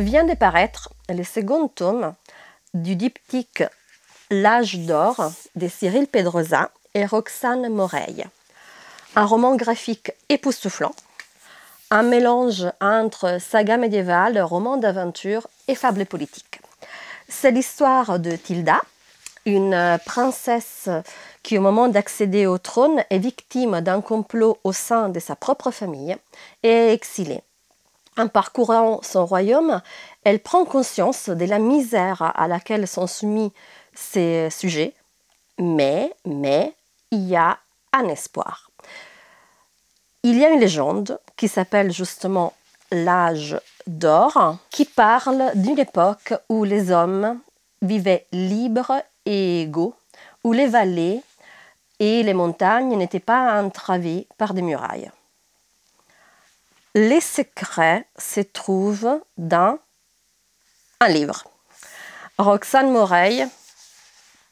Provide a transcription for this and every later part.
vient de paraître le second tome du diptyque L'âge d'or de Cyril Pedrosa et Roxane Moreille. Un roman graphique époustouflant, un mélange entre saga médiévale, roman d'aventure et fable politique. C'est l'histoire de Tilda, une princesse qui, au moment d'accéder au trône, est victime d'un complot au sein de sa propre famille et est exilée. En parcourant son royaume, elle prend conscience de la misère à laquelle sont soumis ses sujets, mais, mais, il y a un espoir. Il y a une légende qui s'appelle justement l'âge d'or, qui parle d'une époque où les hommes vivaient libres et égaux, où les vallées et les montagnes n'étaient pas entravées par des murailles. Les secrets se trouvent dans un livre. Roxane Moreil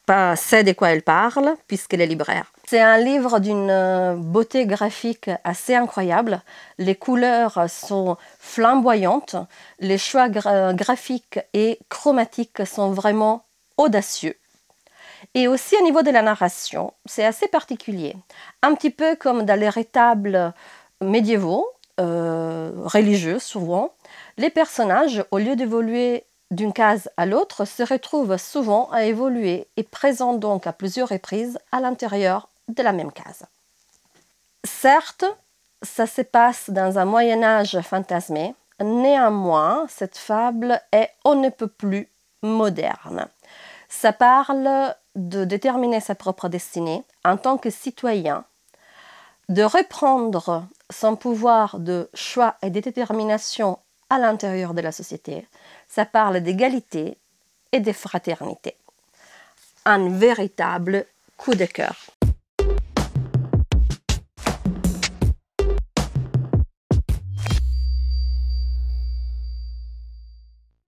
pas ben, sait de quoi elle parle puisqu'elle est libraire. C'est un livre d'une euh, beauté graphique assez incroyable. Les couleurs sont flamboyantes, les choix euh, graphiques et chromatiques sont vraiment audacieux. Et aussi au niveau de la narration, c'est assez particulier. Un petit peu comme dans les rétables médiévaux, euh, religieux souvent, les personnages, au lieu d'évoluer d'une case à l'autre, se retrouvent souvent à évoluer et présentent donc à plusieurs reprises à l'intérieur de la même case. Certes, ça se passe dans un Moyen Âge fantasmé, néanmoins, cette fable est on ne peut plus moderne. Ça parle de déterminer sa propre destinée en tant que citoyen, de reprendre son pouvoir de choix et de détermination à l'intérieur de la société. Ça parle d'égalité et de fraternité. Un véritable coup de cœur.